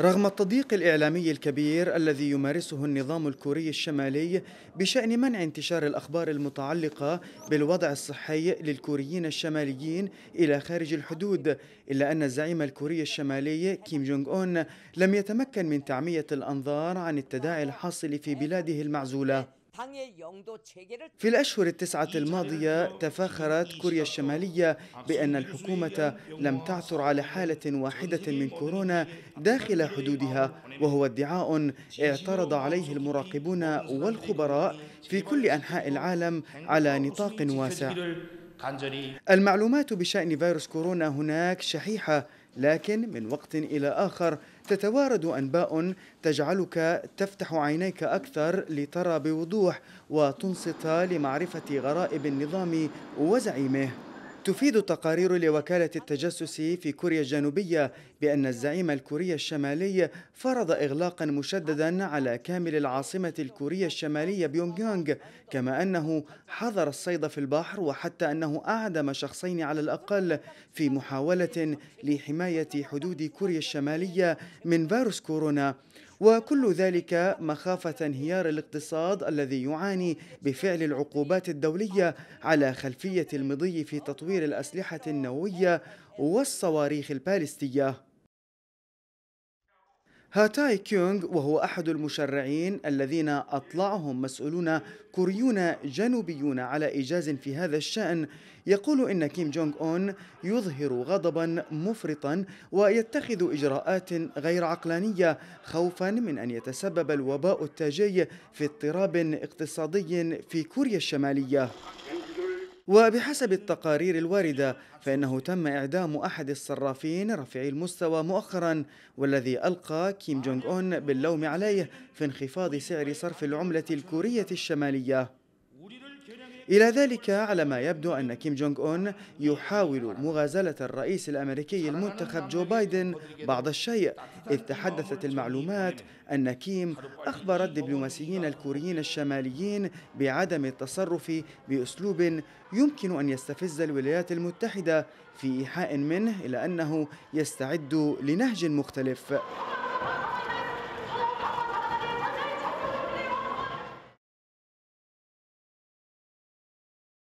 رغم التضييق الإعلامي الكبير الذي يمارسه النظام الكوري الشمالي بشأن منع انتشار الأخبار المتعلقة بالوضع الصحي للكوريين الشماليين إلى خارج الحدود إلا أن الزعيم الكوري الشمالي كيم جونغ أون لم يتمكن من تعمية الأنظار عن التداعي الحاصل في بلاده المعزولة في الأشهر التسعة الماضية تفاخرت كوريا الشمالية بأن الحكومة لم تعثر على حالة واحدة من كورونا داخل حدودها وهو ادعاء اعترض عليه المراقبون والخبراء في كل أنحاء العالم على نطاق واسع المعلومات بشأن فيروس كورونا هناك شحيحة لكن من وقت إلى آخر تتوارد أنباء تجعلك تفتح عينيك أكثر لترى بوضوح وتنصت لمعرفة غرائب النظام وزعيمه تفيد تقارير لوكالة التجسس في كوريا الجنوبية بأن الزعيم الكوري الشمالي فرض إغلاقا مشددا على كامل العاصمة الكورية الشمالية بيونغيونغ كما أنه حظر الصيد في البحر وحتى أنه أعدم شخصين على الأقل في محاولة لحماية حدود كوريا الشمالية من فيروس كورونا وكل ذلك مخافة انهيار الاقتصاد الذي يعاني بفعل العقوبات الدولية على خلفية المضي في تطوير الأسلحة النووية والصواريخ البالستية هاتاي كيونغ وهو أحد المشرعين الذين أطلعهم مسؤولون كوريون جنوبيون على إيجاز في هذا الشأن يقول إن كيم جونغ أون يظهر غضبا مفرطا ويتخذ إجراءات غير عقلانية خوفا من أن يتسبب الوباء التاجي في اضطراب اقتصادي في كوريا الشمالية وبحسب التقارير الواردة فإنه تم إعدام أحد الصرافين رفيعي المستوى مؤخرا والذي ألقى كيم جونغ أون باللوم عليه في انخفاض سعر صرف العملة الكورية الشمالية إلى ذلك على ما يبدو أن كيم جونغ أون يحاول مغازلة الرئيس الأمريكي المنتخب جو بايدن بعض الشيء إذ تحدثت المعلومات أن كيم أخبر الدبلوماسيين الكوريين الشماليين بعدم التصرف بأسلوب يمكن أن يستفز الولايات المتحدة في إيحاء منه إلى أنه يستعد لنهج مختلف